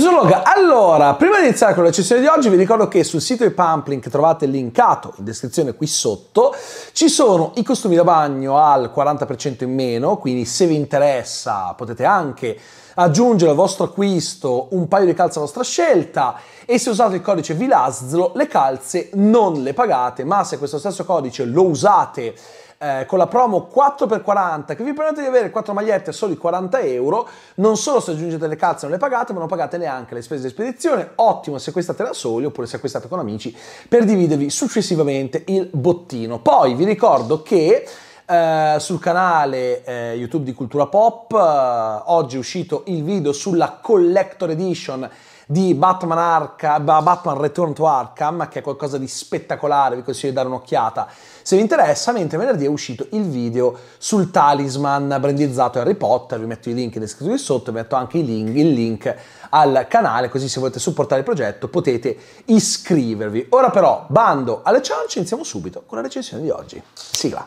Zuslog, allora, prima di iniziare con la sessione di oggi vi ricordo che sul sito di Pumplink trovate linkato in descrizione qui sotto, ci sono i costumi da bagno al 40% in meno, quindi se vi interessa potete anche aggiungere al vostro acquisto un paio di calze a vostra scelta e se usate il codice VILASZLO le calze non le pagate, ma se questo stesso codice lo usate eh, con la promo 4x40 che vi permette di avere 4 magliette a soli 40 euro. Non solo se aggiungete le calze non le pagate, ma non pagate neanche le spese di spedizione. Ottimo se acquistate da soli oppure se acquistate con amici per dividervi successivamente il bottino. Poi vi ricordo che Uh, sul canale uh, YouTube di Cultura Pop. Uh, oggi è uscito il video sulla Collector Edition di Batman, Arca, Batman Return to Arkham, che è qualcosa di spettacolare, vi consiglio di dare un'occhiata se vi interessa, mentre venerdì è uscito il video sul talisman brandizzato Harry Potter, vi metto i link in descrizione sotto, vi metto anche il link, il link al canale, così se volete supportare il progetto potete iscrivervi. Ora però, bando alle ciance, iniziamo subito con la recensione di oggi. Sigla.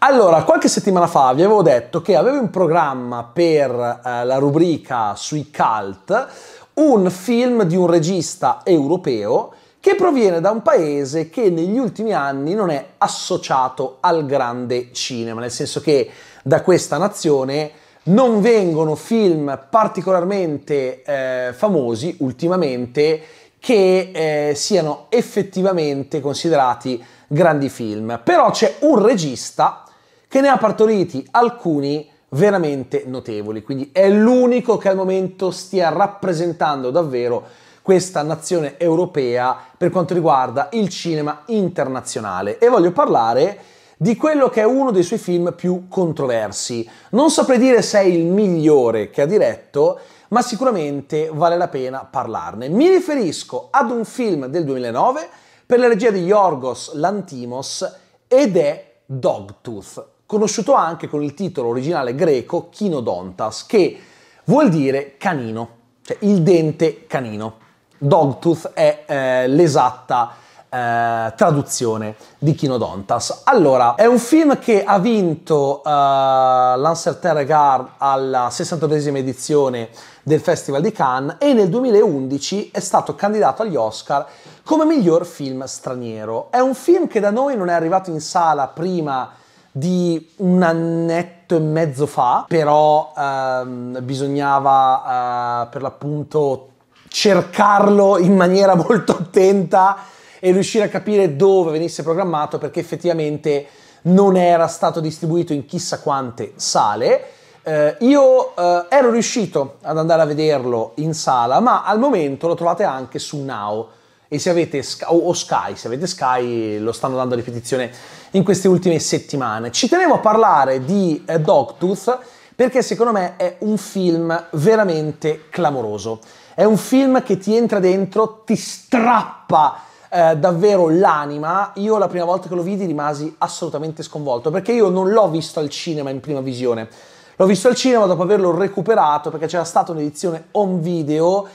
Allora, qualche settimana fa vi avevo detto che avevo in programma per eh, la rubrica sui cult un film di un regista europeo che proviene da un paese che negli ultimi anni non è associato al grande cinema, nel senso che da questa nazione non vengono film particolarmente eh, famosi ultimamente che eh, siano effettivamente considerati grandi film. Però c'è un regista che ne ha partoriti alcuni veramente notevoli. Quindi è l'unico che al momento stia rappresentando davvero questa nazione europea per quanto riguarda il cinema internazionale. E voglio parlare di quello che è uno dei suoi film più controversi. Non saprei dire se è il migliore che ha diretto, ma sicuramente vale la pena parlarne. Mi riferisco ad un film del 2009 per la regia di Yorgos Lantimos ed è Dogtooth conosciuto anche con il titolo originale greco Chinodontas, che vuol dire canino, cioè il dente canino. Dogtooth è eh, l'esatta eh, traduzione di Chinodontas. Allora, è un film che ha vinto eh, l'Ancertain Regard alla 62esima edizione del Festival di Cannes e nel 2011 è stato candidato agli Oscar come miglior film straniero. È un film che da noi non è arrivato in sala prima di un annetto e mezzo fa, però ehm, bisognava eh, per l'appunto cercarlo in maniera molto attenta e riuscire a capire dove venisse programmato perché effettivamente non era stato distribuito in chissà quante sale. Eh, io eh, ero riuscito ad andare a vederlo in sala, ma al momento lo trovate anche su Now e se avete o Sky, se avete Sky lo stanno dando a ripetizione in queste ultime settimane. Ci tenevo a parlare di eh, Dogtooth perché secondo me è un film veramente clamoroso. È un film che ti entra dentro, ti strappa eh, davvero l'anima. Io la prima volta che lo vidi rimasi assolutamente sconvolto perché io non l'ho visto al cinema in prima visione. L'ho visto al cinema dopo averlo recuperato perché c'era stata un'edizione on video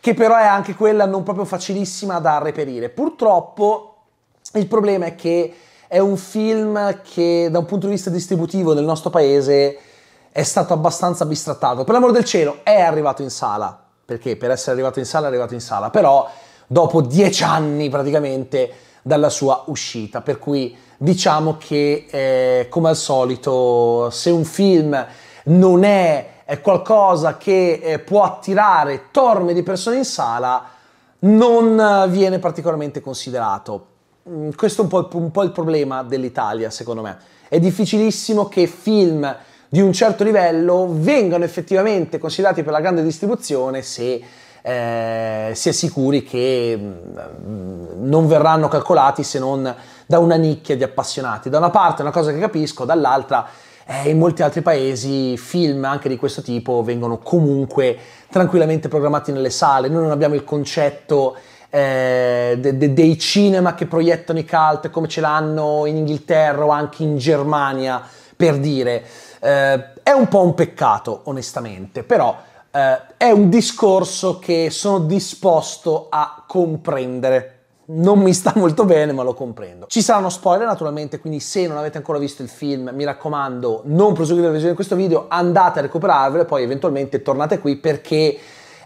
che però è anche quella non proprio facilissima da reperire. Purtroppo il problema è che è un film che da un punto di vista distributivo nel nostro paese è stato abbastanza bistrattato. Per l'amor del cielo è arrivato in sala, perché per essere arrivato in sala è arrivato in sala, però dopo dieci anni praticamente dalla sua uscita, per cui diciamo che eh, come al solito se un film non è, è qualcosa che eh, può attirare torme di persone in sala, non viene particolarmente considerato. Mm, questo è un po', il, un po' il problema dell'Italia, secondo me. È difficilissimo che film di un certo livello vengano effettivamente considerati per la grande distribuzione se eh, si è sicuri che mm, mm, non verranno calcolati se non da una nicchia di appassionati. Da una parte è una cosa che capisco, dall'altra eh, in molti altri paesi film anche di questo tipo vengono comunque tranquillamente programmati nelle sale. Noi non abbiamo il concetto eh, de, de, dei cinema che proiettano i cult come ce l'hanno in Inghilterra o anche in Germania, per dire. Eh, è un po' un peccato, onestamente, però eh, è un discorso che sono disposto a comprendere. Non mi sta molto bene, ma lo comprendo. Ci saranno spoiler naturalmente, quindi se non avete ancora visto il film, mi raccomando, non proseguite la visione di questo video, andate a recuperarvelo e poi eventualmente tornate qui perché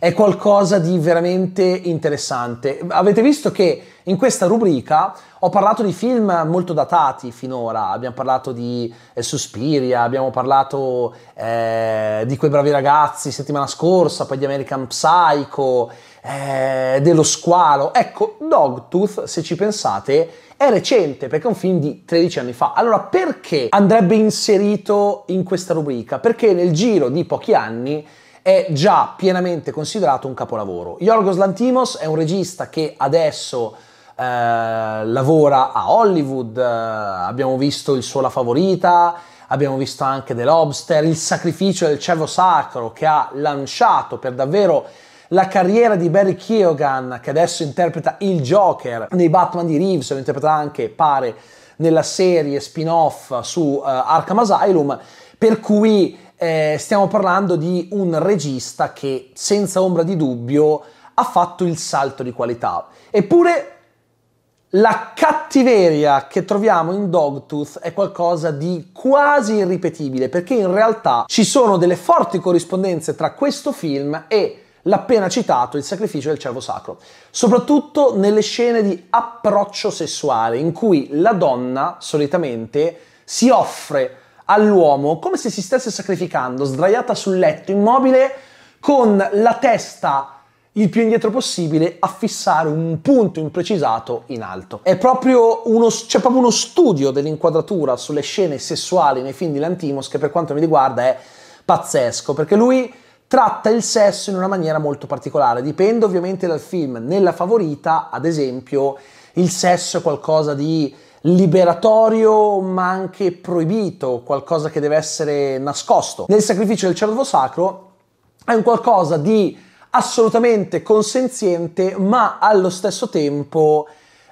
è qualcosa di veramente interessante. Avete visto che in questa rubrica ho parlato di film molto datati finora, abbiamo parlato di eh, Suspiria, abbiamo parlato eh, di quei bravi ragazzi settimana scorsa, poi di American Psycho, eh, dello squalo. Ecco, Dogtooth, se ci pensate, è recente perché è un film di 13 anni fa. Allora perché andrebbe inserito in questa rubrica? Perché nel giro di pochi anni è già pienamente considerato un capolavoro. Yorgos Lantimos è un regista che adesso eh, lavora a Hollywood, eh, abbiamo visto il suo La Favorita, abbiamo visto anche The Lobster, Il Sacrificio del Cervo Sacro che ha lanciato per davvero la carriera di Barry Keoghan che adesso interpreta il Joker nei Batman di Reeves, lo interpreta anche, pare, nella serie spin-off su uh, Arkham Asylum, per cui eh, stiamo parlando di un regista che senza ombra di dubbio ha fatto il salto di qualità. Eppure la cattiveria che troviamo in Dogtooth è qualcosa di quasi irripetibile perché in realtà ci sono delle forti corrispondenze tra questo film e l'appena citato Il sacrificio del cervo sacro, soprattutto nelle scene di approccio sessuale in cui la donna solitamente si offre all'uomo, come se si stesse sacrificando, sdraiata sul letto, immobile, con la testa il più indietro possibile a fissare un punto imprecisato in alto. È proprio uno, c'è proprio uno studio dell'inquadratura sulle scene sessuali nei film di Lantimos che per quanto mi riguarda è pazzesco, perché lui tratta il sesso in una maniera molto particolare, dipende ovviamente dal film. Nella favorita, ad esempio, il sesso è qualcosa di liberatorio ma anche proibito, qualcosa che deve essere nascosto. Nel sacrificio del cervo sacro è un qualcosa di assolutamente consenziente ma allo stesso tempo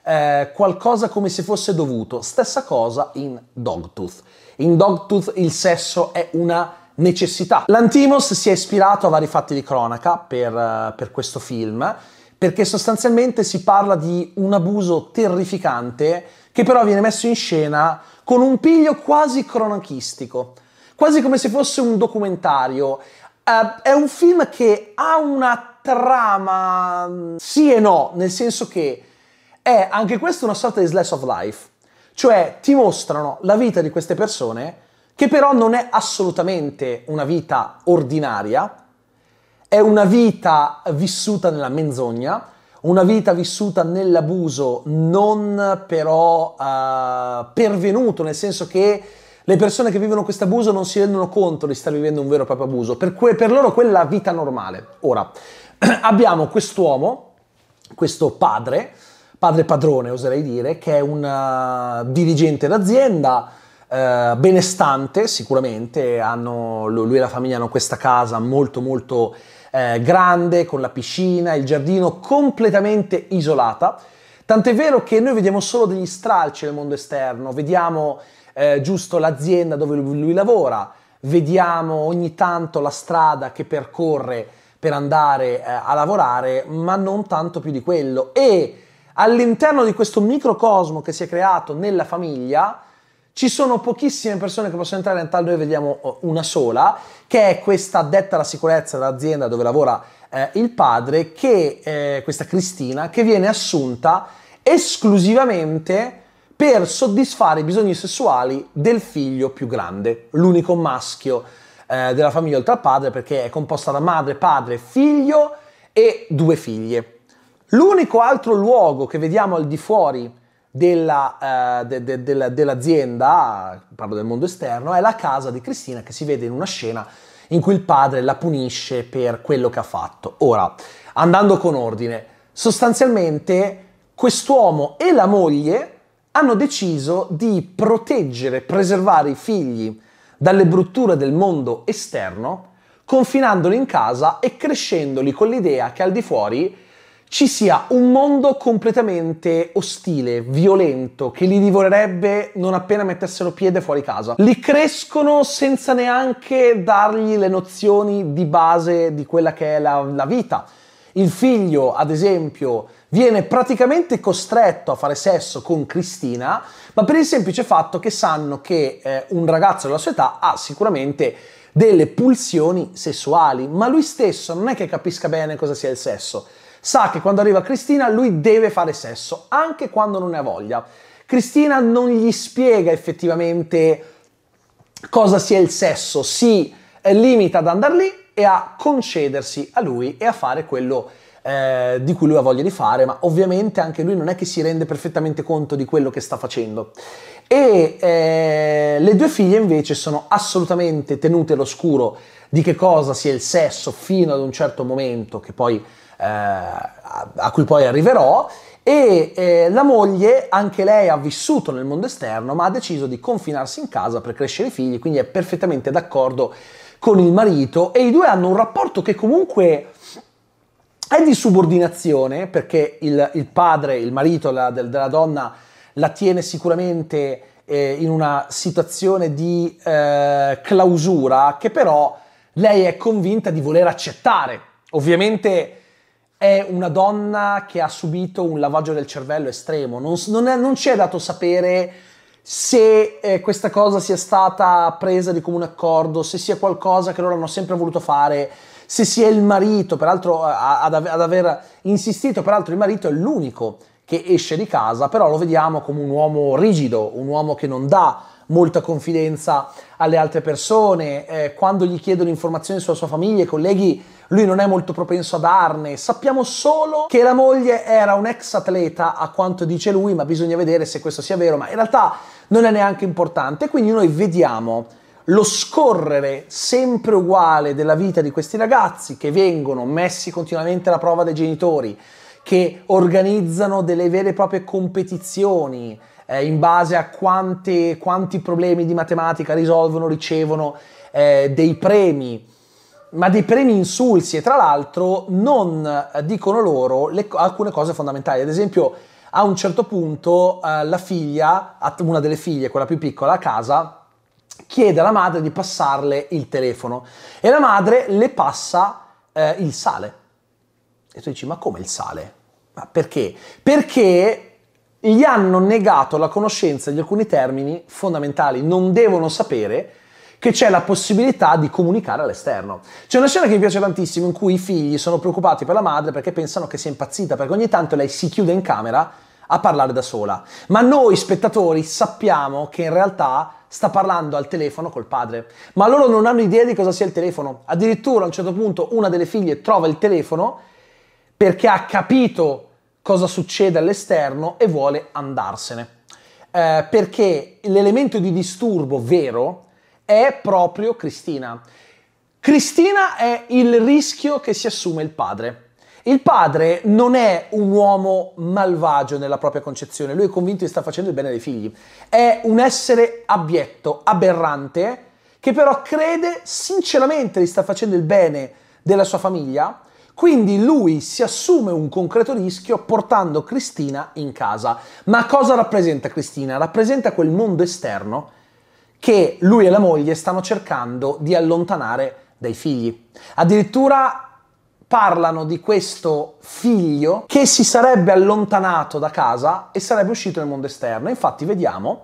eh, qualcosa come se fosse dovuto. Stessa cosa in Dogtooth. In Dogtooth il sesso è una necessità. L'Antimos si è ispirato a vari fatti di cronaca per, eh, per questo film perché sostanzialmente si parla di un abuso terrificante che però viene messo in scena con un piglio quasi cronachistico, quasi come se fosse un documentario. Uh, è un film che ha una trama mm, sì e no, nel senso che è anche questo una sorta di slice of life, cioè ti mostrano la vita di queste persone che però non è assolutamente una vita ordinaria, è una vita vissuta nella menzogna, una vita vissuta nell'abuso, non però uh, pervenuto, nel senso che le persone che vivono questo abuso non si rendono conto di star vivendo un vero e proprio abuso, per, que- per loro quella vita normale. Ora, abbiamo quest'uomo, questo padre, padre padrone oserei dire, che è un eh, dirigente d'azienda, eh, benestante sicuramente, hanno, lui e la famiglia hanno questa casa molto molto eh, grande, con la piscina, il giardino completamente isolata. Tant'è vero che noi vediamo solo degli stralci nel mondo esterno, vediamo eh, giusto l'azienda dove lui, lui lavora, vediamo ogni tanto la strada che percorre per andare eh, a lavorare, ma non tanto più di quello. E all'interno di questo microcosmo che si è creato nella famiglia ci sono pochissime persone che possono entrare, in realtà noi vediamo oh, una sola, che è questa addetta alla sicurezza dell'azienda dove lavora eh, il padre, che, eh, questa Cristina, che viene assunta esclusivamente per soddisfare i bisogni sessuali del figlio più grande, l'unico maschio eh, della famiglia oltre al padre, perché è composta da madre, padre, figlio e due figlie. L'unico altro luogo che vediamo al di fuori della, eh, de, de, de, dell'azienda, parlo del mondo esterno, è la casa di Cristina che si vede in una scena in cui il padre la punisce per quello che ha fatto. Ora, andando con ordine, sostanzialmente quest'uomo e la moglie hanno deciso di proteggere, preservare i figli dalle brutture del mondo esterno, confinandoli in casa e crescendoli con l'idea che al di fuori ci sia un mondo completamente ostile, violento, che li divorerebbe non appena mettessero piede fuori casa. Li crescono senza neanche dargli le nozioni di base di quella che è la, la vita. Il figlio, ad esempio, viene praticamente costretto a fare sesso con Cristina, ma per il semplice fatto che sanno che eh, un ragazzo della sua età ha sicuramente delle pulsioni sessuali, ma lui stesso non è che capisca bene cosa sia il sesso sa che quando arriva Cristina lui deve fare sesso, anche quando non ne ha voglia. Cristina non gli spiega effettivamente cosa sia il sesso, si eh, limita ad andare lì e a concedersi a lui e a fare quello eh, di cui lui ha voglia di fare, ma ovviamente anche lui non è che si rende perfettamente conto di quello che sta facendo. E eh, le due figlie invece sono assolutamente tenute all'oscuro di che cosa sia il sesso fino ad un certo momento, che poi eh, a cui poi arriverò, e eh, la moglie, anche lei ha vissuto nel mondo esterno, ma ha deciso di confinarsi in casa per crescere i figli, quindi è perfettamente d'accordo con il marito e i due hanno un rapporto che comunque è di subordinazione, perché il, il padre, il marito la, del, della donna, la tiene sicuramente eh, in una situazione di eh, clausura, che però lei è convinta di voler accettare. Ovviamente è una donna che ha subito un lavaggio del cervello estremo, non, non, è, non ci è dato sapere se eh, questa cosa sia stata presa di comune accordo, se sia qualcosa che loro hanno sempre voluto fare, se sia il marito, peraltro eh, ad, ad aver insistito, peraltro il marito è l'unico che esce di casa, però lo vediamo come un uomo rigido, un uomo che non dà molta confidenza alle altre persone, eh, quando gli chiedono informazioni sulla sua famiglia e colleghi, lui non è molto propenso a darne. Sappiamo solo che la moglie era un ex atleta, a quanto dice lui, ma bisogna vedere se questo sia vero, ma in realtà non è neanche importante. Quindi noi vediamo lo scorrere sempre uguale della vita di questi ragazzi che vengono messi continuamente alla prova dai genitori, che organizzano delle vere e proprie competizioni, eh, in base a quanti, quanti, problemi di matematica risolvono, ricevono eh, dei premi, ma dei premi insulsi e tra l'altro non eh, dicono loro le, alcune cose fondamentali. Ad esempio, a un certo punto eh, la figlia, una delle figlie, quella più piccola, a casa, chiede alla madre di passarle il telefono e la madre le passa eh, il sale. E tu dici, ma come il sale? Ma perché? Perché gli hanno negato la conoscenza di alcuni termini fondamentali, non devono sapere che c'è la possibilità di comunicare all'esterno. C'è una scena che mi piace tantissimo in cui i figli sono preoccupati per la madre perché pensano che sia impazzita, perché ogni tanto lei si chiude in camera a parlare da sola. Ma noi spettatori sappiamo che in realtà sta parlando al telefono col padre, ma loro non hanno idea di cosa sia il telefono. Addirittura a un certo punto una delle figlie trova il telefono perché ha capito cosa succede all'esterno e vuole andarsene. Eh, perché l'elemento di disturbo vero è proprio Cristina. Cristina è il rischio che si assume il padre. Il padre non è un uomo malvagio nella propria concezione, lui è convinto di stare facendo il bene dei figli. È un essere abietto, aberrante, che però crede sinceramente di stare facendo il bene della sua famiglia quindi lui si assume un concreto rischio portando Cristina in casa. Ma cosa rappresenta Cristina? Rappresenta quel mondo esterno che lui e la moglie stanno cercando di allontanare dai figli. Addirittura parlano di questo figlio che si sarebbe allontanato da casa e sarebbe uscito nel mondo esterno. Infatti vediamo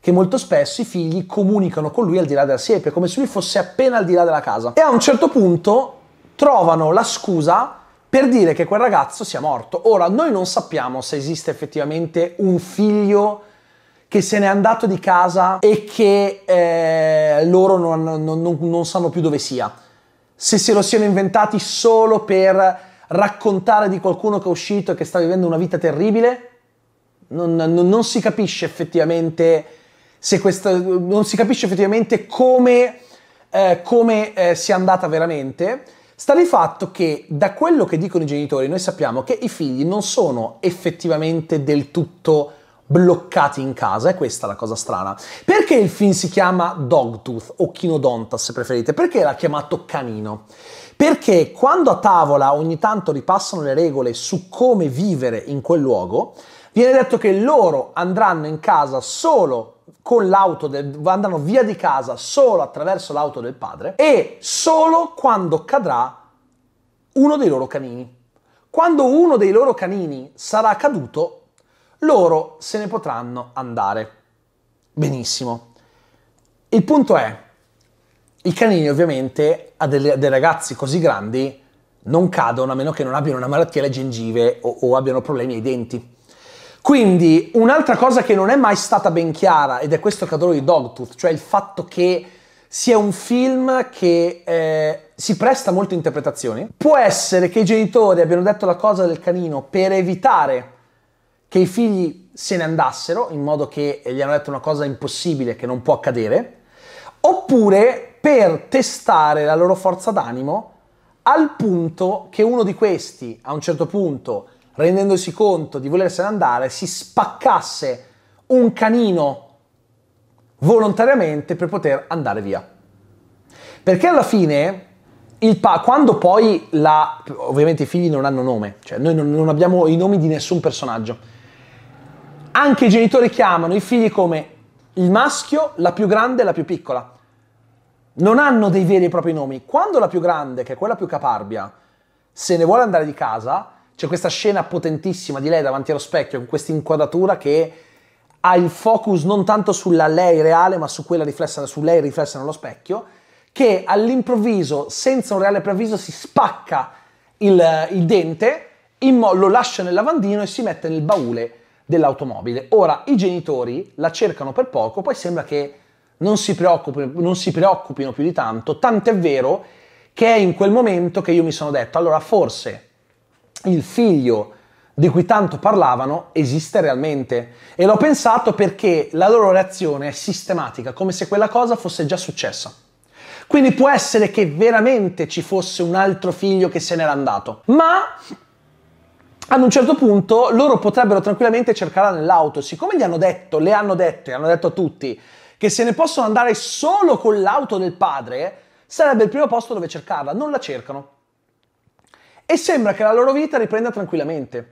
che molto spesso i figli comunicano con lui al di là della siepe, come se lui fosse appena al di là della casa. E a un certo punto trovano la scusa per dire che quel ragazzo sia morto. Ora, noi non sappiamo se esiste effettivamente un figlio che se n'è andato di casa e che eh, loro non, non, non, sanno più dove sia. Se se lo siano inventati solo per raccontare di qualcuno che è uscito e che sta vivendo una vita terribile, non, non, non, si capisce effettivamente se questa, non si capisce effettivamente come, eh, come eh, sia andata veramente. Sta di fatto che da quello che dicono i genitori noi sappiamo che i figli non sono effettivamente del tutto bloccati in casa, è questa la cosa strana. Perché il film si chiama Dogtooth o Chinodonta se preferite? Perché l'ha chiamato canino? Perché quando a tavola ogni tanto ripassano le regole su come vivere in quel luogo, viene detto che loro andranno in casa solo con l'auto del, andranno via di casa solo attraverso l'auto del padre e solo quando cadrà uno dei loro canini. Quando uno dei loro canini sarà caduto, loro se ne potranno andare. Benissimo. Il punto è, i canini ovviamente a delle, dei ragazzi così grandi non cadono a meno che non abbiano una malattia alle gengive o, o abbiano problemi ai denti. Quindi un'altra cosa che non è mai stata ben chiara, ed è questo che adoro di Dogtooth, cioè il fatto che sia un film che eh, si presta molte interpretazioni, può essere che i genitori abbiano detto la cosa del canino per evitare che i figli se ne andassero, in modo che gli hanno detto una cosa impossibile che non può accadere, oppure per testare la loro forza d'animo al punto che uno di questi a un certo punto rendendosi conto di volersene andare, si spaccasse un canino volontariamente per poter andare via. Perché alla fine, pa- quando poi la... ovviamente i figli non hanno nome, cioè noi non abbiamo i nomi di nessun personaggio, anche i genitori chiamano i figli come il maschio, la più grande e la più piccola. Non hanno dei veri e propri nomi. Quando la più grande, che è quella più caparbia, se ne vuole andare di casa, c'è questa scena potentissima di lei davanti allo specchio, con questa inquadratura che ha il focus non tanto sulla lei reale, ma su quella riflessa, su lei riflessa nello specchio, che all'improvviso, senza un reale preavviso, si spacca il, il dente, mo- lo lascia nel lavandino e si mette nel baule dell'automobile. Ora, i genitori la cercano per poco, poi sembra che non si, non si preoccupino più di tanto, tant'è vero che è in quel momento che io mi sono detto, allora forse il figlio di cui tanto parlavano esiste realmente. E l'ho pensato perché la loro reazione è sistematica, come se quella cosa fosse già successa. Quindi può essere che veramente ci fosse un altro figlio che se n'era andato. Ma ad un certo punto loro potrebbero tranquillamente cercarla nell'auto. Siccome gli hanno detto, le hanno detto, e hanno detto a tutti, che se ne possono andare solo con l'auto del padre, sarebbe il primo posto dove cercarla. Non la cercano. E sembra che la loro vita riprenda tranquillamente,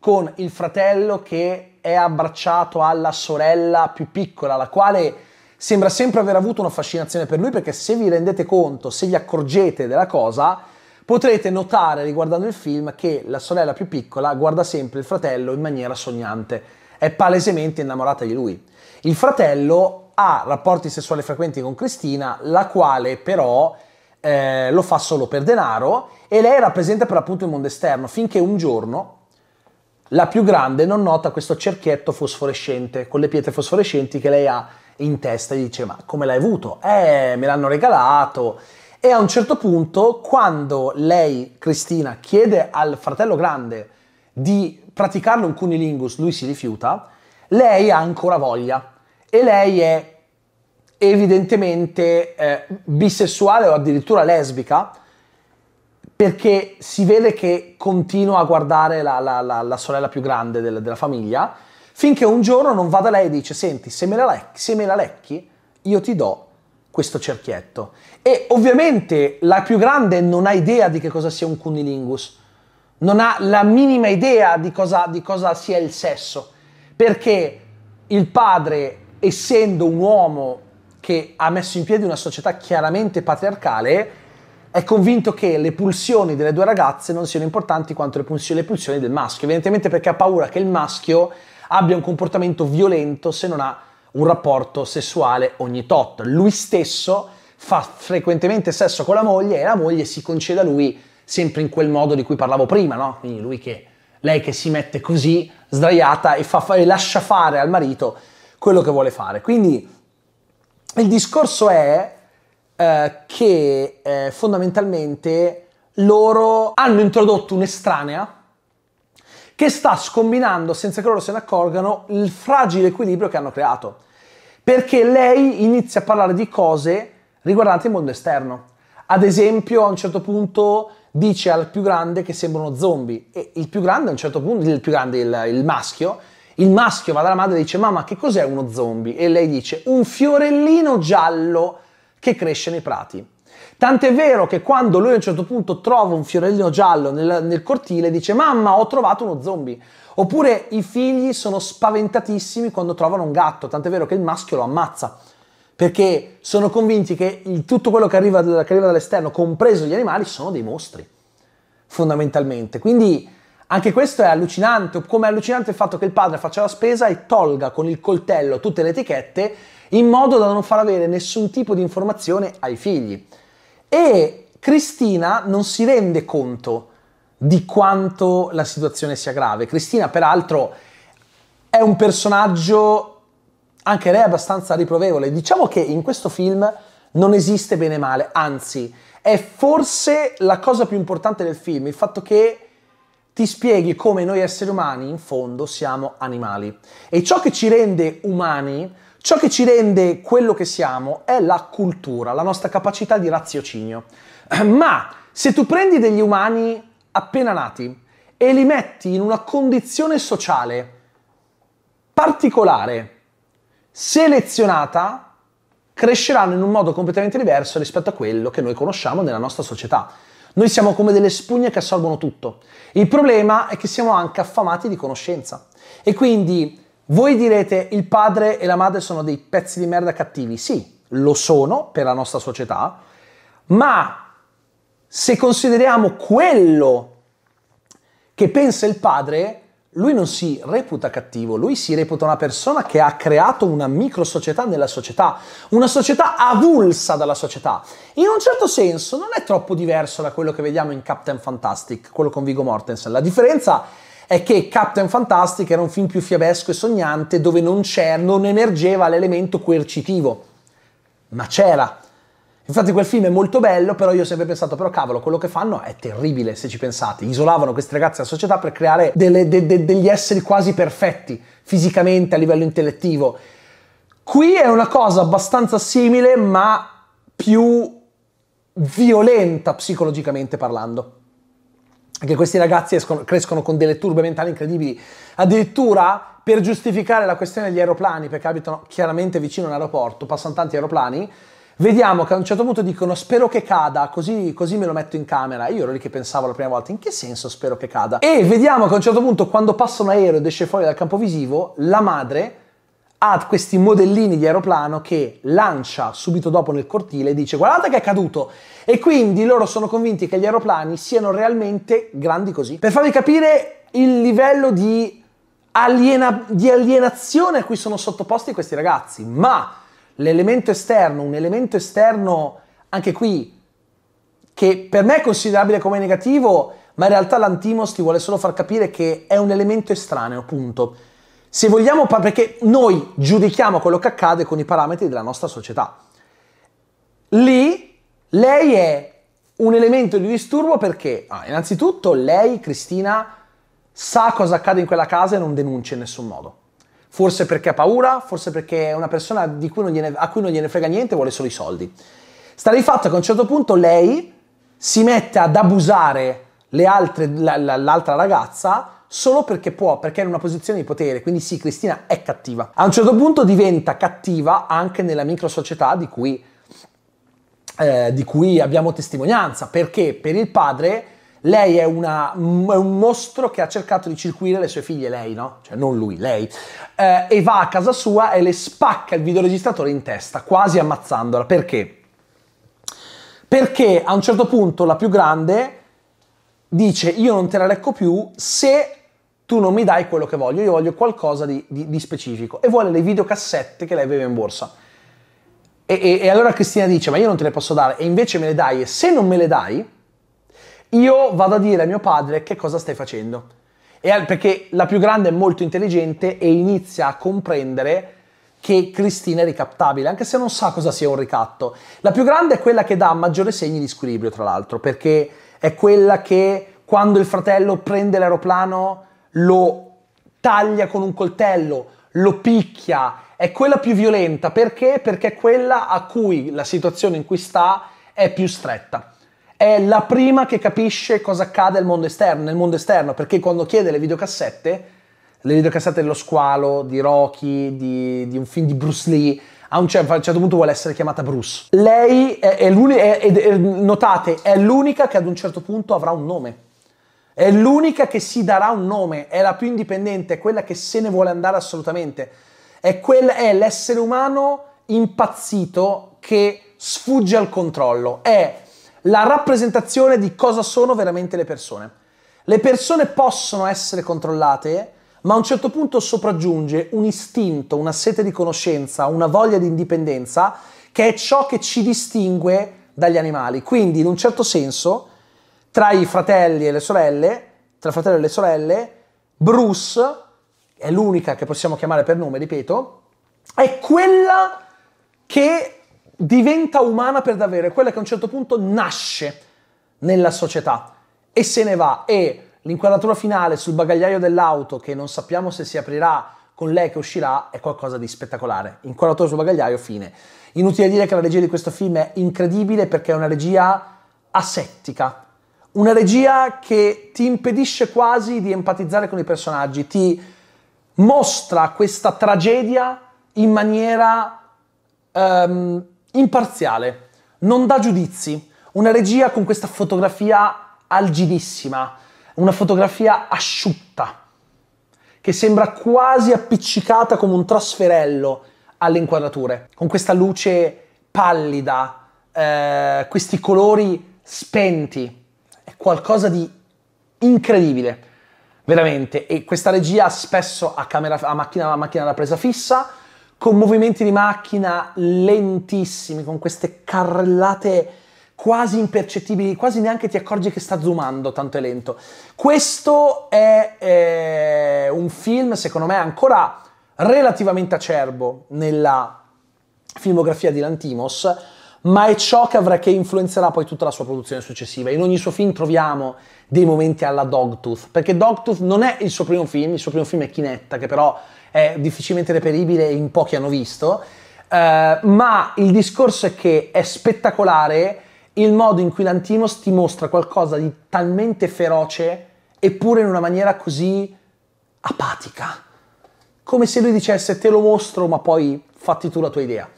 con il fratello che è abbracciato alla sorella più piccola, la quale sembra sempre aver avuto una fascinazione per lui, perché se vi rendete conto, se vi accorgete della cosa, potrete notare riguardando il film che la sorella più piccola guarda sempre il fratello in maniera sognante, è palesemente innamorata di lui. Il fratello ha rapporti sessuali frequenti con Cristina, la quale però eh, lo fa solo per denaro e lei rappresenta per appunto il mondo esterno, finché un giorno la più grande non nota questo cerchietto fosforescente con le pietre fosforescenti che lei ha in testa e dice ma come l'hai avuto? Eh, me l'hanno regalato. E a un certo punto, quando lei, Cristina, chiede al fratello grande di praticarlo un cunilingus, lui si rifiuta, lei ha ancora voglia e lei è evidentemente eh, bisessuale o addirittura lesbica perché si vede che continua a guardare la, la, la, la sorella più grande del, della famiglia, finché un giorno non va da lei e dice, senti, se me, lec- se me, la lecchi, io ti do questo cerchietto. E ovviamente la più grande non ha idea di che cosa sia un cunilingus non ha la minima idea di cosa, di cosa sia il sesso, perché il padre, essendo un uomo che ha messo in piedi una società chiaramente patriarcale, è convinto che le pulsioni delle due ragazze non siano importanti quanto le pulsioni, le pulsioni del maschio, evidentemente perché ha paura che il maschio abbia un comportamento violento se non ha un rapporto sessuale ogni tot. Lui stesso fa frequentemente sesso con la moglie e la moglie si concede a lui sempre in quel modo di cui parlavo prima, no? Quindi lui che lei che si mette così sdraiata e, fa, e lascia fare al marito quello che vuole fare. Quindi il discorso è eh, che eh, fondamentalmente loro hanno introdotto un'estranea che sta scombinando, senza che loro se ne accorgano, il fragile equilibrio che hanno creato. Perché lei inizia a parlare di cose riguardanti il mondo esterno. Ad esempio, a un certo punto dice al più grande che sembrano zombie e il più grande a un certo punto, il più grande, il, il maschio, il maschio va dalla madre e dice mamma che cos'è uno zombie? E lei dice un fiorellino giallo che cresce nei prati. Tant'è vero che quando lui a un certo punto trova un fiorellino giallo nel, nel cortile dice mamma ho trovato uno zombie. Oppure i figli sono spaventatissimi quando trovano un gatto, tant'è vero che il maschio lo ammazza perché sono convinti che il, tutto quello che arriva, che arriva dall'esterno, compreso gli animali, sono dei mostri, fondamentalmente. Quindi anche questo è allucinante, come è allucinante il fatto che il padre faccia la spesa e tolga con il coltello tutte le etichette in modo da non far avere nessun tipo di informazione ai figli. E Cristina non si rende conto di quanto la situazione sia grave. Cristina, peraltro, è un personaggio anche lei abbastanza riprovevole. Diciamo che in questo film non esiste bene e male, anzi, è forse la cosa più importante del film, il fatto che ti spieghi come noi esseri umani in fondo siamo animali. E ciò che ci rende umani, ciò che ci rende quello che siamo, è la cultura, la nostra capacità di raziocinio. Ma se tu prendi degli umani appena nati e li metti in una condizione sociale particolare, selezionata, cresceranno in un modo completamente diverso rispetto a quello che noi conosciamo nella nostra società. Noi siamo come delle spugne che assorbono tutto. Il problema è che siamo anche affamati di conoscenza. E quindi voi direte il padre e la madre sono dei pezzi di merda cattivi. Sì, lo sono per la nostra società, ma se consideriamo quello che pensa il padre, lui non si reputa cattivo, lui si reputa una persona che ha creato una microsocietà nella società, una società avulsa dalla società. In un certo senso non è troppo diverso da quello che vediamo in Captain Fantastic, quello con Vigo Mortensen. La differenza è che Captain Fantastic era un film più fiabesco e sognante dove non, c'era, non emergeva l'elemento coercitivo, ma c'era. Infatti quel film è molto bello, però io ho sempre pensato, però cavolo, quello che fanno è terribile se ci pensate. Isolavano questi ragazzi dalla società per creare delle, de, de, degli esseri quasi perfetti, fisicamente, a livello intellettivo. Qui è una cosa abbastanza simile, ma più violenta psicologicamente parlando. Perché questi ragazzi escono, crescono con delle turbe mentali incredibili. Addirittura per giustificare la questione degli aeroplani, perché abitano chiaramente vicino a un aeroporto, passano tanti aeroplani, Vediamo che a un certo punto dicono spero che cada, così, così me lo metto in camera. Io ero lì che pensavo la prima volta, in che senso spero che cada? E vediamo che a un certo punto quando passa un aereo ed esce fuori dal campo visivo, la madre ha questi modellini di aeroplano che lancia subito dopo nel cortile e dice guardate che è caduto e quindi loro sono convinti che gli aeroplani siano realmente grandi così. Per farvi capire il livello di, aliena, di alienazione a cui sono sottoposti questi ragazzi, ma l'elemento esterno, un elemento esterno anche qui che per me è considerabile come negativo, ma in realtà l'antimos ti vuole solo far capire che è un elemento estraneo, punto. Se vogliamo, perché noi giudichiamo quello che accade con i parametri della nostra società. Lì lei è un elemento di disturbo perché, ah, innanzitutto, lei, Cristina, sa cosa accade in quella casa e non denuncia in nessun modo. Forse perché ha paura, forse perché è una persona cui gliene, a cui non gliene frega niente e vuole solo i soldi. Sta di fatto che a un certo punto lei si mette ad abusare l'altra la, la, ragazza solo perché può, perché è in una posizione di potere. Quindi sì, Cristina è cattiva. A un certo punto diventa cattiva anche nella microsocietà di cui, eh, di cui abbiamo testimonianza, perché per il padre lei è, una, è, un mostro che ha cercato di circuire le sue figlie, lei, no? Cioè, non lui, lei. Eh, e va a casa sua e le spacca il videoregistratore in testa, quasi ammazzandola. Perché? Perché a un certo punto la più grande dice: Io non te la recco più se tu non mi dai quello che voglio, io voglio qualcosa di, di, di specifico. E vuole le videocassette che lei aveva in borsa. E, e, e allora Cristina dice: Ma io non te le posso dare, e invece me le dai, e se non me le dai io vado a dire a mio padre che cosa stai facendo. E perché la più grande è molto intelligente e inizia a comprendere che Cristina è ricattabile, anche se non sa cosa sia un ricatto. La più grande è quella che dà maggiore segni di squilibrio, tra l'altro, perché è quella che quando il fratello prende l'aeroplano lo taglia con un coltello, lo picchia, è quella più violenta perché? Perché è quella a cui la situazione in cui sta è più stretta è la prima che capisce cosa accade nel mondo esterno, nel mondo esterno perché quando chiede le videocassette, le videocassette dello squalo, di Rocky, di, di un film di Bruce Lee, a un, certo, a un certo, punto vuole essere chiamata Bruce. Lei è, è l'unica, notate, è l'unica che ad un certo punto avrà un nome. È l'unica che si darà un nome, è la più indipendente, è quella che se ne vuole andare assolutamente. È, quel, è l'essere umano impazzito che sfugge al controllo. È la rappresentazione di cosa sono veramente le persone. Le persone possono essere controllate, ma a un certo punto sopraggiunge un istinto, una sete di conoscenza, una voglia di indipendenza, che è ciò che ci distingue dagli animali. Quindi, in un certo senso, tra i fratelli e le sorelle, tra fratello e le sorelle, Bruce è l'unica che possiamo chiamare per nome, ripeto, è quella che diventa umana per davvero, è quella che a un certo punto nasce nella società e se ne va e l'inquadratura finale sul bagagliaio dell'auto che non sappiamo se si aprirà con lei che uscirà è qualcosa di spettacolare. Inquadratura sul bagagliaio, fine. Inutile dire che la regia di questo film è incredibile perché è una regia asettica, una regia che ti impedisce quasi di empatizzare con i personaggi, ti mostra questa tragedia in maniera um, imparziale, non dà giudizi, una regia con questa fotografia algidissima, una fotografia asciutta, che sembra quasi appiccicata come un trasferello alle inquadrature, con questa luce pallida, eh, questi colori spenti, è qualcosa di incredibile, veramente, e questa regia spesso a, camera, a, macchina, a macchina da presa fissa, con movimenti di macchina lentissimi, con queste carrellate quasi impercettibili, quasi neanche ti accorgi che sta zoomando, tanto è lento. Questo è eh, un film, secondo me, ancora relativamente acerbo nella filmografia di Lantimos, ma è ciò che, avrà, che influenzerà poi tutta la sua produzione successiva. In ogni suo film troviamo dei momenti alla Dogtooth, perché Dogtooth non è il suo primo film, il suo primo film è Chinetta, che però è difficilmente reperibile e in pochi hanno visto. Eh, ma il discorso è che è spettacolare il modo in cui l'Antimos ti mostra qualcosa di talmente feroce eppure in una maniera così apatica. Come se lui dicesse te lo mostro ma poi fatti tu la tua idea.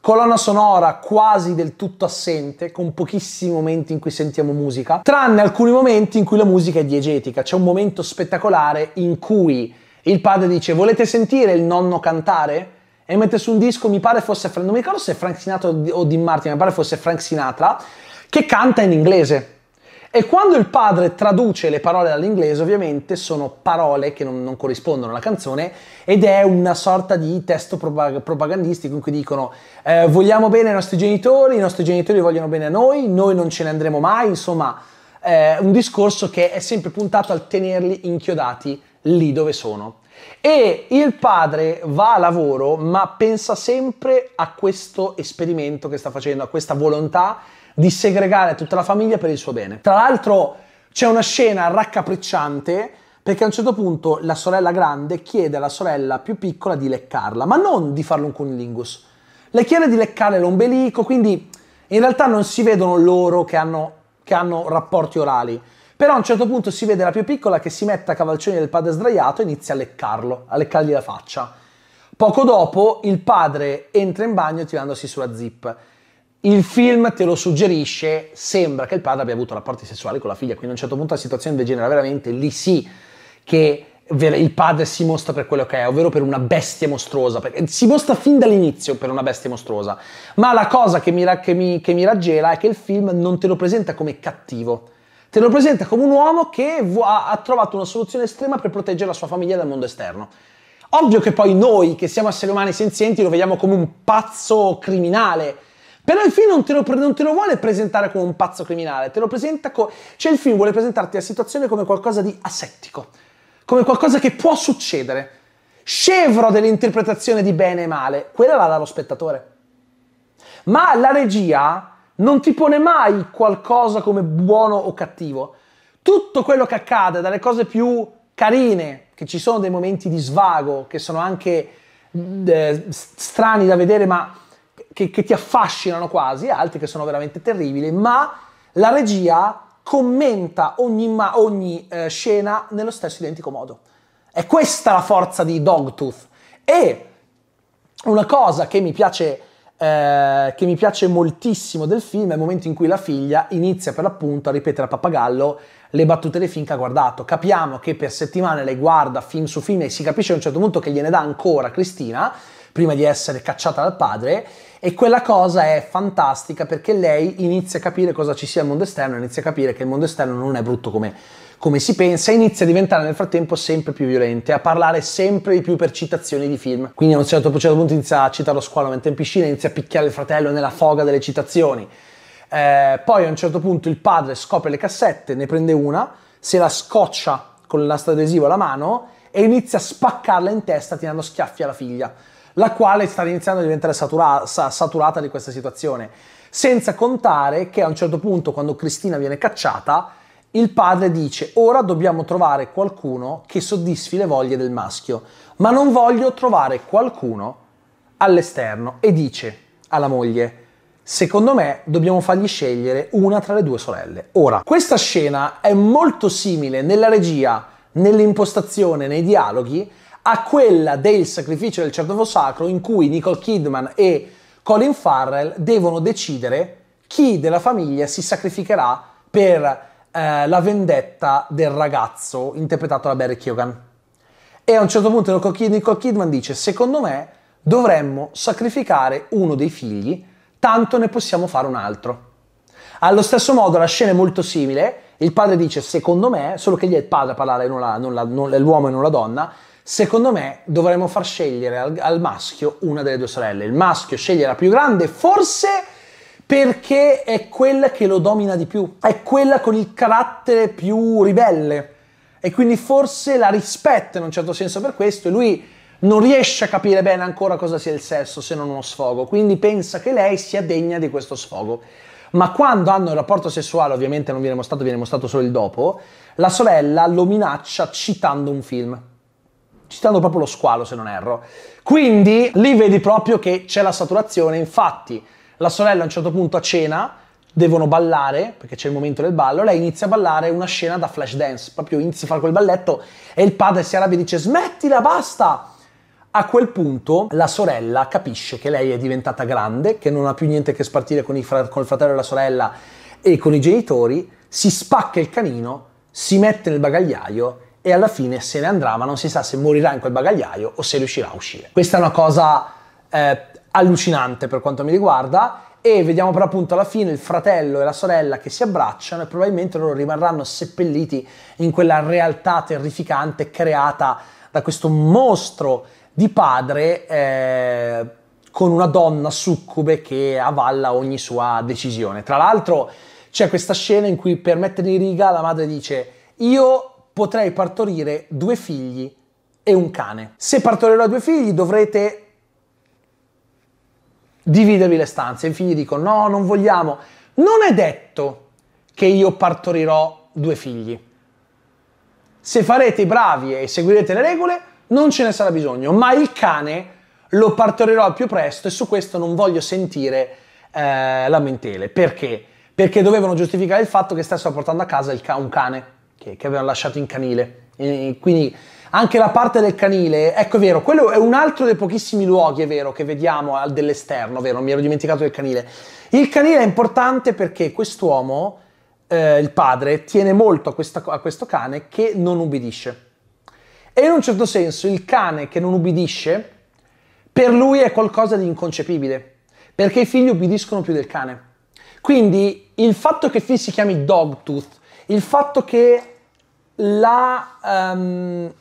Colonna sonora quasi del tutto assente, con pochissimi momenti in cui sentiamo musica, tranne alcuni momenti in cui la musica è diegetica. C'è un momento spettacolare in cui il padre dice, volete sentire il nonno cantare? E mette su un disco, mi pare fosse, non mi ricordo se è Frank Sinatra o Dean Martin, mi pare fosse Frank Sinatra, che canta in inglese. E quando il padre traduce le parole dall'inglese, ovviamente sono parole che non, non, corrispondono alla canzone ed è una sorta di testo propagandistico in cui dicono eh, vogliamo bene ai nostri genitori, i nostri genitori vogliono bene a noi, noi non ce ne andremo mai, insomma eh, un discorso che è sempre puntato al tenerli inchiodati lì dove sono. E il padre va a lavoro, ma pensa sempre a questo esperimento che sta facendo, a questa volontà di segregare tutta la famiglia per il suo bene. Tra l'altro c'è una scena raccapricciante perché a un certo punto la sorella grande chiede alla sorella più piccola di leccarla, ma non di farlo un cunilingus. Le chiede di leccare l'ombelico, quindi in realtà non si vedono loro che hanno, che hanno rapporti orali però a un certo punto si vede la più piccola che si mette a cavalcioni del padre sdraiato e inizia a leccarlo, a leccargli la faccia. Poco dopo il padre entra in bagno tirandosi sulla zip. Il film te lo suggerisce, sembra che il padre abbia avuto rapporti sessuali con la figlia, quindi a un certo punto la situazione degenera veramente, lì sì che il padre si mostra per quello che è, ovvero per una bestia mostruosa, si mostra fin dall'inizio per una bestia mostruosa, ma la cosa che mi, che, mi, che mi raggela è che il film non te lo presenta come cattivo, Te lo presenta come un uomo che ha trovato una soluzione estrema per proteggere la sua famiglia dal mondo esterno. Ovvio che poi noi, che siamo esseri umani senzienti, lo vediamo come un pazzo criminale. Però il film non te, lo, non te lo vuole presentare come un pazzo criminale, te lo presenta come... Cioè il film vuole presentarti la situazione come qualcosa di asettico, come qualcosa che può succedere, scevro dell'interpretazione di bene e male. Quella la dà lo spettatore. Ma la regia non ti pone mai qualcosa come buono o cattivo. Tutto quello che accade, dalle cose più carine, che ci sono dei momenti di svago, che sono anche eh, strani da vedere, ma che, che ti affascinano quasi, altri che sono veramente terribili, ma la regia commenta ogni, ma- ogni eh, scena nello stesso identico modo. È questa la forza di Dogtooth. E una cosa che mi piace eh, che mi piace moltissimo del film è il momento in cui la figlia inizia per l'appunto a ripetere a pappagallo le battute dei film che ha guardato. Capiamo che per settimane lei guarda film su film e si capisce a un certo punto che gliene dà ancora Cristina prima di essere cacciata dal padre e quella cosa è fantastica perché lei inizia a capire cosa ci sia al mondo esterno, inizia a capire che il mondo esterno non è brutto come come si pensa, inizia a diventare nel frattempo sempre più violente, a parlare sempre di più per citazioni di film. Quindi a un certo, punto inizia a citare lo squalo mentre in piscina, inizia a picchiare il fratello nella foga delle citazioni. Eh, poi a un certo punto il padre scopre le cassette, ne prende una, se la scoccia con il nastro adesivo alla mano e inizia a spaccarla in testa tirando schiaffi alla figlia, la quale sta iniziando a diventare satura- saturata di questa situazione. Senza contare che a un certo punto, quando Cristina viene cacciata, il padre dice ora dobbiamo trovare qualcuno che soddisfi le voglie del maschio, ma non voglio trovare qualcuno all'esterno e dice alla moglie secondo me dobbiamo fargli scegliere una tra le due sorelle. Ora, questa scena è molto simile nella regia, nell'impostazione, nei dialoghi a quella del sacrificio del cervello sacro in cui Nicole Kidman e Colin Farrell devono decidere chi della famiglia si sacrificherà per eh, la vendetta del ragazzo interpretato da Barry Keoghan. E a un certo punto Nicole Kidman dice, secondo me dovremmo sacrificare uno dei figli, tanto ne possiamo fare un altro. Allo stesso modo la scena è molto simile, il padre dice, secondo me, solo che gli è il padre a parlare, non, la, non, la, non l'uomo e non la donna, secondo me dovremmo far scegliere al, al maschio una delle due sorelle. Il maschio sceglie la più grande, forse perché è quella che lo domina di più, è quella con il carattere più ribelle e quindi forse la rispetta in un certo senso per questo e lui non riesce a capire bene ancora cosa sia il sesso se non uno sfogo, quindi pensa che lei sia degna di questo sfogo. Ma quando hanno il rapporto sessuale, ovviamente non viene mostrato, viene mostrato solo il dopo, la sorella lo minaccia citando un film. Citando proprio lo squalo, se non erro. Quindi lì vedi proprio che c'è la saturazione, infatti la sorella a un certo punto a cena devono ballare, perché c'è il momento del ballo, lei inizia a ballare una scena da flash dance, proprio inizia a fare quel balletto e il padre si arrabbia e dice smettila, basta! A quel punto la sorella capisce che lei è diventata grande, che non ha più niente che spartire con, fra- con il fratello e la sorella e con i genitori, si spacca il canino, si mette nel bagagliaio e alla fine se ne andrà, ma non si sa se morirà in quel bagagliaio o se riuscirà a uscire. Questa è una cosa... Eh, allucinante per quanto mi riguarda e vediamo però appunto alla fine il fratello e la sorella che si abbracciano e probabilmente loro rimarranno seppelliti in quella realtà terrificante creata da questo mostro di padre eh, con una donna succube che avalla ogni sua decisione. Tra l'altro c'è questa scena in cui per mettere in riga la madre dice io potrei partorire due figli e un cane. Se partorirò due figli dovrete dividervi le stanze. I figli dicono no, non vogliamo. Non è detto che io partorirò due figli. Se farete i bravi e seguirete le regole, non ce ne sarà bisogno, ma il cane lo partorirò al più presto e su questo non voglio sentire eh, lamentele. Perché? Perché dovevano giustificare il fatto che stessero portando a casa ca- un cane che, che avevano lasciato in canile. E, quindi anche la parte del canile, ecco è vero, quello è un altro dei pochissimi luoghi, è vero, che vediamo dell'esterno, vero, mi ero dimenticato del canile. Il canile è importante perché quest'uomo, eh, il padre, tiene molto a, questa, a questo cane che non ubbidisce. E in un certo senso il cane che non ubbidisce, per lui è qualcosa di inconcepibile, perché i figli ubbidiscono più del cane. Quindi il fatto che Phil si chiami Dogtooth, il fatto che la... Um,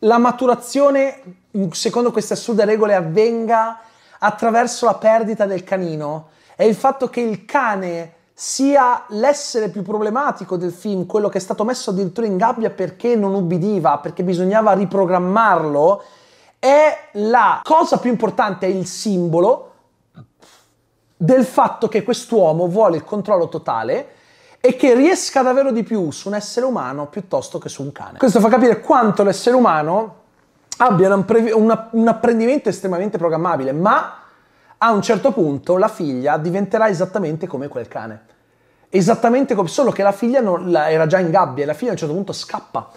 la maturazione, mm, secondo queste assurde regole, avvenga attraverso la perdita del canino e il fatto che il cane sia l'essere più problematico del film, quello che è stato messo addirittura in gabbia perché non ubbidiva, perché bisognava riprogrammarlo, è la cosa più importante, è il simbolo del fatto che quest'uomo vuole il controllo totale e che riesca davvero di più su un essere umano piuttosto che su un cane. Questo fa capire quanto l'essere umano abbia un, pre- un, un apprendimento estremamente programmabile, ma a un certo punto la figlia diventerà esattamente come quel cane. Esattamente come, solo che la figlia non, la, era già in gabbia e la figlia a un certo punto scappa.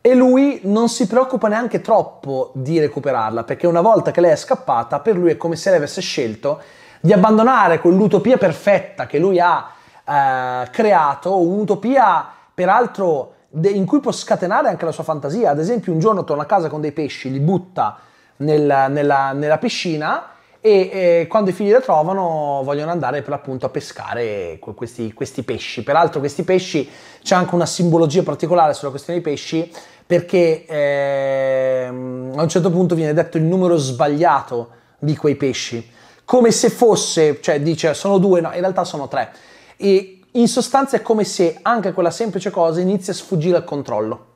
E lui non si preoccupa neanche troppo di recuperarla, perché una volta che lei è scappata, per lui è come se lei avesse scelto di abbandonare quell'utopia perfetta che lui ha eh, creato un'utopia, peraltro, de- in cui può scatenare anche la sua fantasia. Ad esempio, un giorno torna a casa con dei pesci, li butta nel, nella, nella, piscina e, e quando i figli la trovano vogliono andare per l'appunto a pescare questi, questi pesci. Peraltro questi pesci c'è anche una simbologia particolare sulla questione dei pesci perché ehm, a un certo punto viene detto il numero sbagliato di quei pesci, come se fosse, cioè dice sono due, no, in realtà sono tre e in sostanza è come se anche quella semplice cosa inizia a sfuggire al controllo.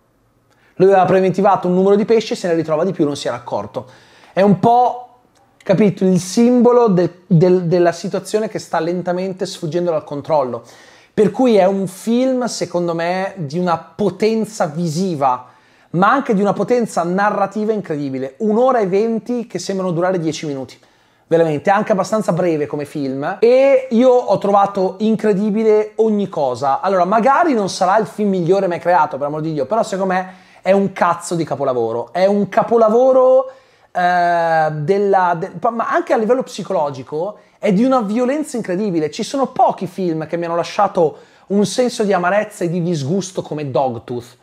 Lui aveva preventivato un numero di pesci e se ne ritrova di più, non si era accorto. È un po', capito, il simbolo de, de, della situazione che sta lentamente sfuggendo dal controllo. Per cui è un film, secondo me, di una potenza visiva, ma anche di una potenza narrativa incredibile. Un'ora e venti che sembrano durare dieci minuti veramente è anche abbastanza breve come film e io ho trovato incredibile ogni cosa. Allora, magari non sarà il film migliore mai creato, per amor di Dio, però secondo me è un cazzo di capolavoro, è un capolavoro eh, della, de, ma anche a livello psicologico è di una violenza incredibile. Ci sono pochi film che mi hanno lasciato un senso di amarezza e di disgusto come Dogtooth.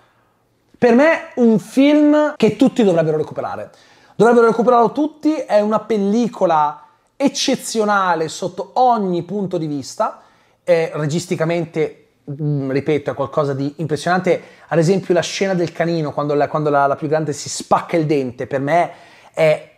Per me un film che tutti dovrebbero recuperare. Dovrebbero recuperarlo tutti, è una pellicola eccezionale sotto ogni punto di vista, è registicamente, mm, ripeto, è qualcosa di impressionante, ad esempio la scena del canino quando, la, quando la, la più grande si spacca il dente, per me è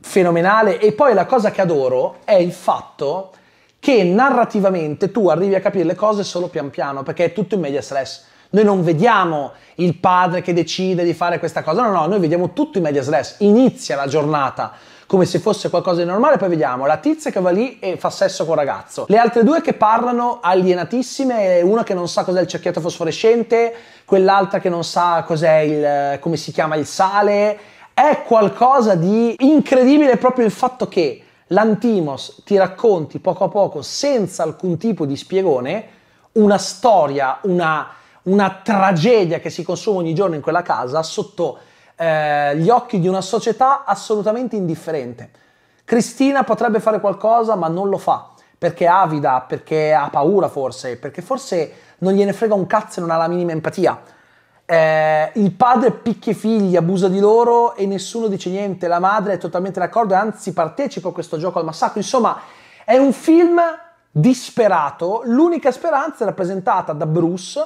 fenomenale e poi la cosa che adoro è il fatto che narrativamente tu arrivi a capire le cose solo pian piano perché è tutto in media stress noi non vediamo il padre che decide di fare questa cosa, no, no, noi vediamo tutto in media stress. inizia la giornata come se fosse qualcosa di normale, poi vediamo la tizia che va lì e fa sesso col ragazzo, le altre due che parlano alienatissime, una che non sa cos'è il cerchietto fosforescente, quell'altra che non sa cos'è il, come si chiama il sale, è qualcosa di incredibile proprio il fatto che l'antimos ti racconti poco a poco, senza alcun tipo di spiegone, una storia, una una tragedia che si consuma ogni giorno in quella casa sotto eh, gli occhi di una società assolutamente indifferente. Cristina potrebbe fare qualcosa ma non lo fa perché è avida, perché ha paura forse, perché forse non gliene frega un cazzo e non ha la minima empatia. Eh, il padre picchia i figli, abusa di loro e nessuno dice niente, la madre è totalmente d'accordo e anzi partecipa a questo gioco al massacro. Insomma, è un film disperato, l'unica speranza è rappresentata da Bruce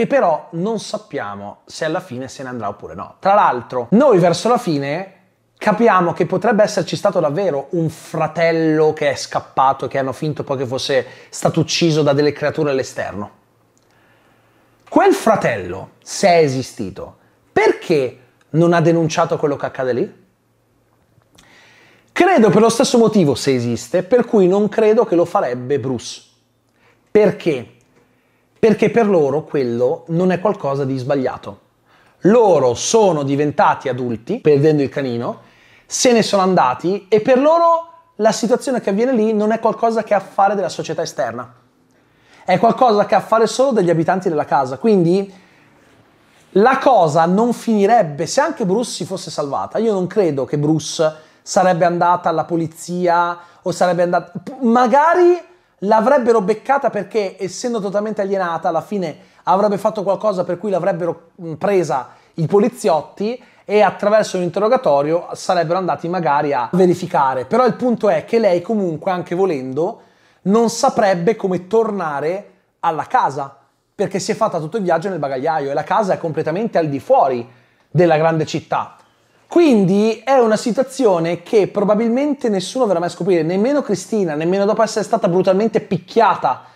che però non sappiamo se alla fine se ne andrà oppure no. Tra l'altro, noi verso la fine capiamo che potrebbe esserci stato davvero un fratello che è scappato, che hanno finto poi che fosse stato ucciso da delle creature all'esterno. Quel fratello, se è esistito, perché non ha denunciato quello che accade lì? Credo per lo stesso motivo, se esiste, per cui non credo che lo farebbe Bruce. Perché? perché per loro quello non è qualcosa di sbagliato. Loro sono diventati adulti, perdendo il canino, se ne sono andati e per loro la situazione che avviene lì non è qualcosa che ha a fare della società esterna, è qualcosa che ha a fare solo degli abitanti della casa. Quindi la cosa non finirebbe, se anche Bruce si fosse salvata, io non credo che Bruce sarebbe andata alla polizia o sarebbe andata... Magari l'avrebbero beccata perché essendo totalmente alienata alla fine avrebbe fatto qualcosa per cui l'avrebbero presa i poliziotti e attraverso un interrogatorio sarebbero andati magari a verificare. Però il punto è che lei comunque, anche volendo, non saprebbe come tornare alla casa perché si è fatta tutto il viaggio nel bagagliaio e la casa è completamente al di fuori della grande città. Quindi è una situazione che probabilmente nessuno verrà mai a scoprire, nemmeno Cristina, nemmeno dopo essere stata brutalmente picchiata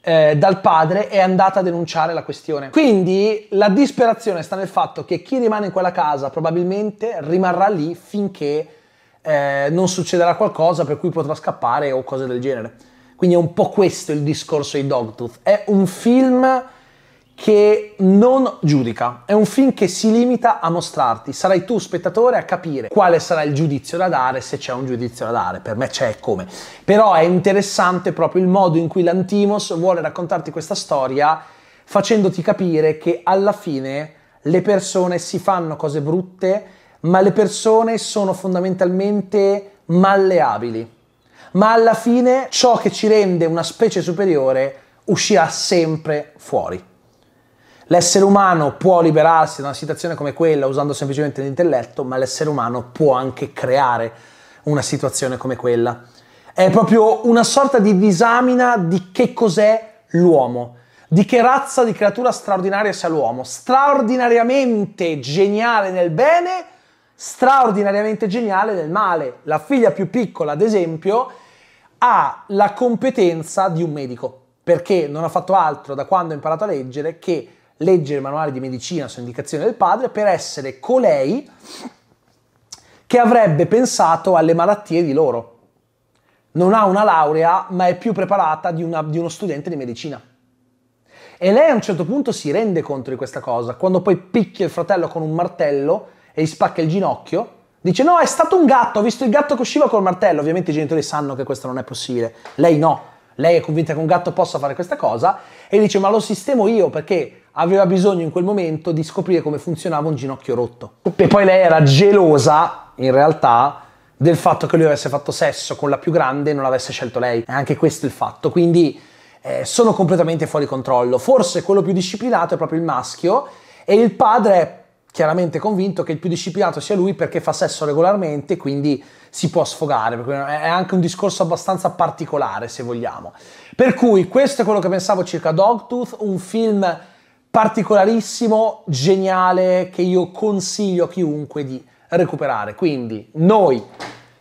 eh, dal padre, è andata a denunciare la questione. Quindi la disperazione sta nel fatto che chi rimane in quella casa probabilmente rimarrà lì finché eh, non succederà qualcosa per cui potrà scappare o cose del genere. Quindi è un po' questo il discorso di Dogtooth. È un film che non giudica, è un film che si limita a mostrarti, sarai tu spettatore a capire quale sarà il giudizio da dare, se c'è un giudizio da dare, per me c'è come, però è interessante proprio il modo in cui l'Antimos vuole raccontarti questa storia facendoti capire che alla fine le persone si fanno cose brutte, ma le persone sono fondamentalmente malleabili, ma alla fine ciò che ci rende una specie superiore uscirà sempre fuori. L'essere umano può liberarsi da una situazione come quella usando semplicemente l'intelletto, ma l'essere umano può anche creare una situazione come quella. È proprio una sorta di disamina di che cos'è l'uomo, di che razza di creatura straordinaria sia l'uomo, straordinariamente geniale nel bene, straordinariamente geniale nel male. La figlia più piccola, ad esempio, ha la competenza di un medico, perché non ha fatto altro da quando ha imparato a leggere che leggere il manuale di medicina su indicazione del padre per essere colei che avrebbe pensato alle malattie di loro. Non ha una laurea, ma è più preparata di, una, di uno studente di medicina. E lei a un certo punto si rende conto di questa cosa, quando poi picchia il fratello con un martello e gli spacca il ginocchio, dice no, è stato un gatto, ho visto il gatto che usciva col martello, ovviamente i genitori sanno che questo non è possibile, lei no, lei è convinta che un gatto possa fare questa cosa e dice ma lo sistemo io perché aveva bisogno in quel momento di scoprire come funzionava un ginocchio rotto. E poi lei era gelosa, in realtà, del fatto che lui avesse fatto sesso con la più grande e non l'avesse scelto lei. È anche questo il fatto, quindi eh, sono completamente fuori controllo. Forse quello più disciplinato è proprio il maschio e il padre è chiaramente convinto che il più disciplinato sia lui perché fa sesso regolarmente, e quindi si può sfogare. È anche un discorso abbastanza particolare, se vogliamo. Per cui questo è quello che pensavo circa Dogtooth, un film particolarissimo, geniale, che io consiglio a chiunque di recuperare. Quindi noi,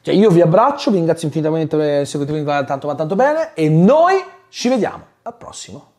cioè io vi abbraccio, vi ringrazio infinitamente per il seguito tanto ma tanto bene e noi ci vediamo al prossimo